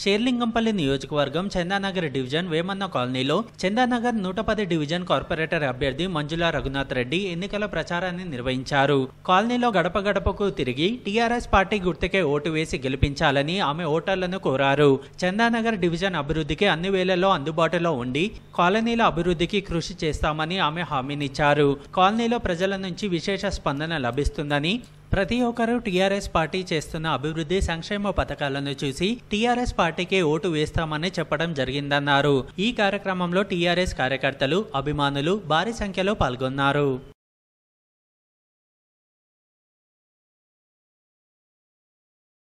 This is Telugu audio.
షేర్లింగంపల్లి నియోజకవర్గం చందానగర్ డివిజన్ వేమన్న కాలనీలో చందానగర్ నూట పది డివిజన్ కార్పొరేటర్ అభ్యర్థి మంజుల రఘునాథ్ రెడ్డి ఎన్నికల ప్రచారాన్ని నిర్వహించారు కాలనీలో గడప గడపకు తిరిగి టీఆర్ఎస్ పార్టీ గుర్తుకే ఓటు వేసి గెలిపించాలని ఆమె ఓటర్లను కోరారు చందానగర్ డివిజన్ అభివృద్ధికి అన్ని వేళల్లో అందుబాటులో ఉండి కాలనీల అభివృద్ధికి కృషి చేస్తామని ఆమె హామీనిచ్చారు కాలనీలో ప్రజల నుంచి విశేష స్పందన లభిస్తుందని ప్రతి ఒక్కరూ టీఆర్ఎస్ పార్టీ చేస్తున్న అభివృద్ధి సంక్షేమ పథకాలను చూసి టీఆర్ఎస్ పార్టీకే ఓటు వేస్తామని చెప్పడం జరిగిందన్నారు ఈ కార్యక్రమంలో టీఆర్ఎస్ కార్యకర్తలు అభిమానులు భారీ సంఖ్యలో పాల్గొన్నారు